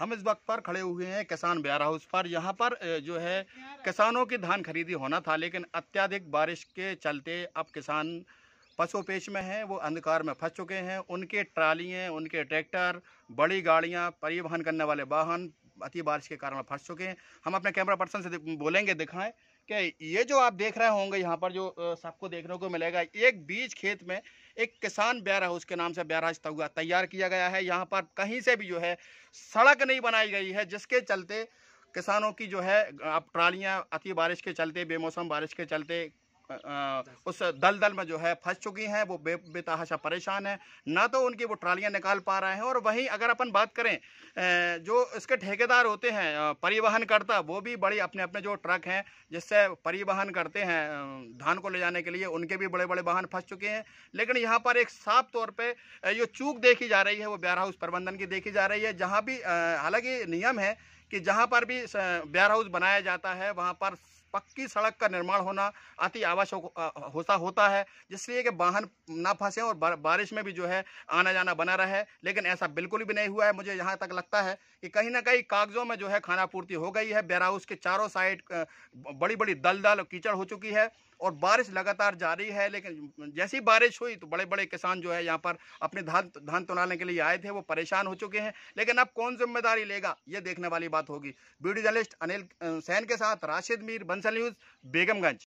हम इस वक्त पर खड़े हुए हैं किसान ब्यार हाउस पर यहाँ पर जो है किसानों की धान खरीदी होना था लेकिन अत्याधिक बारिश के चलते अब किसान पशुपेश में हैं वो अंधकार में फंस चुके हैं उनके ट्रालियाँ उनके ट्रैक्टर बड़ी गाड़ियाँ परिवहन करने वाले वाहन अति बारिश के कारण फंस चुके हैं हम अपने कैमरा पर्सन से बोलेंगे दिखाएं कि ये जो आप देख रहे होंगे यहाँ पर जो सबको देखने को मिलेगा एक बीज खेत में एक किसान ब्यारा उसके नाम से ब्यारा हाउस तैयार किया गया है यहाँ पर कहीं से भी जो है सड़क नहीं बनाई गई है जिसके चलते किसानों की जो है अब ट्रालियाँ अति बारिश के चलते बेमौसम बारिश के चलते उस उस दलदल में जो है फंस चुकी हैं वो बे, बेतहाशा परेशान हैं ना तो उनकी वो ट्रालियां निकाल पा रहे हैं और वहीं अगर अपन बात करें जो इसके ठेकेदार होते हैं परिवहन करता वो भी बड़ी अपने अपने जो ट्रक हैं जिससे परिवहन करते हैं धान को ले जाने के लिए उनके भी बड़े बड़े वाहन फंस चुके हैं लेकिन यहाँ पर एक साफ तौर पर जो चूक देखी जा रही है वो ब्यार हाउस प्रबंधन की देखी जा रही है जहाँ भी हालांकि नियम है कि जहाँ पर भी ब्यार हाउस बनाया जाता है वहाँ पर पक्की सड़क का निर्माण होना अति आवश्यक होता होता है जिसलिए कि वाहन ना फंसे और बारिश में भी जो है आना जाना बना रहे लेकिन ऐसा बिल्कुल भी नहीं हुआ है मुझे यहाँ तक लगता है कि कहीं ना कहीं कागजों में जो है खाना पूर्ति हो गई है बेराउस के चारों साइड बड़ी बड़ी दलदल कीचड़ हो चुकी है और बारिश लगातार जारी है लेकिन जैसी बारिश हुई तो बड़े बड़े किसान जो है यहाँ पर अपने धान धान तोड़ाने के लिए आए थे वो परेशान हो चुके हैं लेकिन अब कौन जिम्मेदारी लेगा ये देखने वाली बात होगी वीडियो जर्नलिस्ट अनिल सैन के साथ राशिद मीर बंस बंसल न्यूज़ बेगमगंज